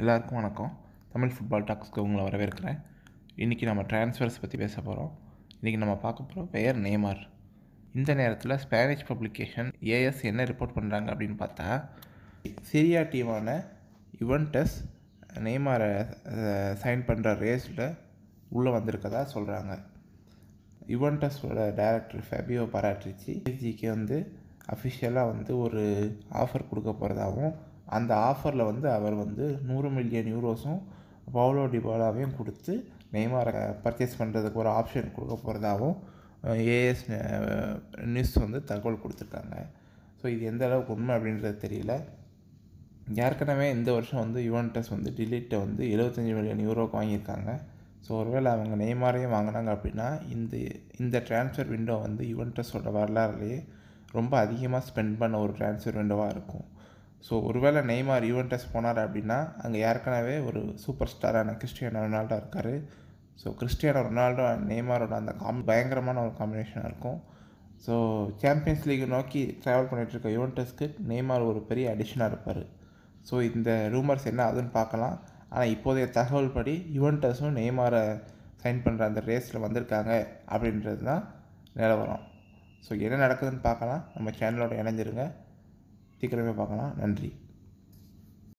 எல்லாருக்கும் வணக்கம் தமிழ் ஃபுட்பால் டாக்ஸ்க்கு உங்களை வரவேற்கிறேன் இன்றைக்கி நம்ம டிரான்ஸ்ஃபர்ஸ் பற்றி பேச போகிறோம் இன்றைக்கி நம்ம பார்க்க போகிறோம் பெயர் நேமார் இந்த நேரத்தில் ஸ்பானிஷ் பப்ளிகேஷன் ஏஎஸ் என்ன ரிப்போர்ட் பண்ணுறாங்க அப்படின்னு பார்த்தா சிரியா டீமான இவன்டஸ் நேமாரை சைன் பண்ணுற ரேஸில் உள்ளே வந்திருக்கதா சொல்கிறாங்க யுவன்டஸோட டேரக்டர் ஃபெபியோ பராட்ரிச்சி எஸ்ஜிக்கு வந்து அஃபிஷியலாக வந்து ஒரு ஆஃபர் கொடுக்க போகிறதாகவும் அந்த ஆஃபரில் வந்து அவர் வந்து நூறு மில்லியன் யூரோஸும் பவுலோ டிபாலாவையும் கொடுத்து நெய்மாரை பர்ச்சேஸ் பண்ணுறதுக்கு ஒரு ஆப்ஷன் கொடுக்க போகிறதாகவும் ஏஎஸ் நியூஸ் வந்து தகவல் கொடுத்துருக்காங்க ஸோ இது எந்த அளவுக்கு உண்மை அப்படின்றது தெரியல ஏற்கனவே இந்த வருஷம் வந்து யுவன்டஸ் வந்து டிலீட்டை வந்து எழுபத்தஞ்சி மில்லியன் யூரோக்கு வாங்கியிருக்காங்க ஸோ ஒருவேளை அவங்க நெய்மாரையும் வாங்கினாங்க அப்படின்னா இந்த இந்த டிரான்ஸ்ஃபர் விண்டோ வந்து யுவன்டஸோட வரலாறுலேயே ரொம்ப அதிகமாக ஸ்பெண்ட் பண்ண ஒரு ட்ரான்ஸ்ஃபர் விண்டோவாக இருக்கும் ஸோ ஒருவேளை நெய்மார் யூவென்டஸ் போனார் அப்படின்னா அங்கே ஏற்கனவே ஒரு சூப்பர் ஸ்டாரான கிறிஸ்டியானோ ரொனால்டோ இருக்கார் ஸோ கிறிஸ்டியானோ ரொனால்டோ அண்ட் நெய்மாரோட அந்த காம் பயங்கரமான ஒரு காம்பினேஷனாக இருக்கும் ஸோ சாம்பியன்ஸ் லீக் நோக்கி ட்ராவல் பண்ணிகிட்ருக்க யுவென்டஸ்க்கு நெய்மார் ஒரு பெரிய அடிஷனாக இருப்பார் ஸோ இந்த ரூமர்ஸ் என்ன அதுன்னு பார்க்கலாம் ஆனால் இப்போதைய தகவல் படி யுவன்டஸும் நெய்மாரை சைன் பண்ணுற அந்த ரேஸில் வந்திருக்காங்க அப்படின்றது தான் நிலவரம் ஸோ என்ன நடக்குதுன்னு பார்க்கலாம் நம்ம சேனலோட இணைஞ்சிருங்க சீக்கிரமே பார்க்கலாம் நன்றி